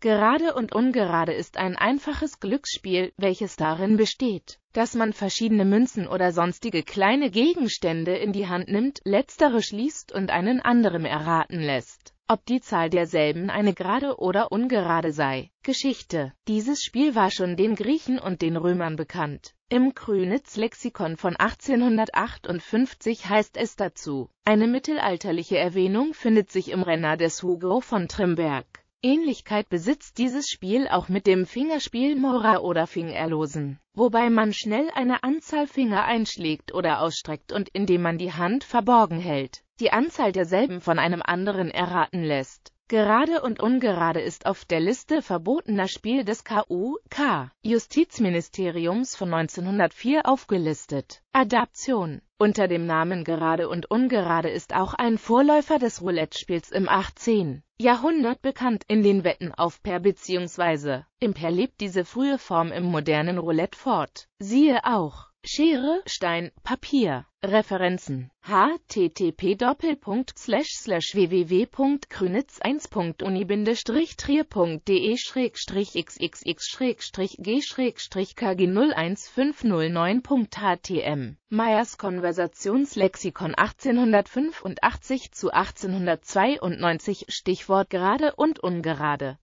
Gerade und ungerade ist ein einfaches Glücksspiel, welches darin besteht, dass man verschiedene Münzen oder sonstige kleine Gegenstände in die Hand nimmt, letztere schließt und einen anderen erraten lässt, ob die Zahl derselben eine gerade oder ungerade sei. Geschichte Dieses Spiel war schon den Griechen und den Römern bekannt. Im Krünitz Lexikon von 1858 heißt es dazu. Eine mittelalterliche Erwähnung findet sich im Renner des Hugo von Trimberg. Ähnlichkeit besitzt dieses Spiel auch mit dem Fingerspiel Mora oder Fingerlosen, wobei man schnell eine Anzahl Finger einschlägt oder ausstreckt und indem man die Hand verborgen hält, die Anzahl derselben von einem anderen erraten lässt. Gerade und Ungerade ist auf der Liste verbotener Spiele des KUK Justizministeriums von 1904 aufgelistet. Adaption Unter dem Namen Gerade und Ungerade ist auch ein Vorläufer des Roulette-Spiels im 18. Jahrhundert bekannt in den Wetten auf Per bzw. im Pair lebt diese frühe Form im modernen Roulette fort. Siehe auch Schere, Stein, Papier. Referenzen http wwwgrünitz 1uni trierde xxx g kg01509.htm Meyers Konversationslexikon 1885 zu 1892 Stichwort gerade und ungerade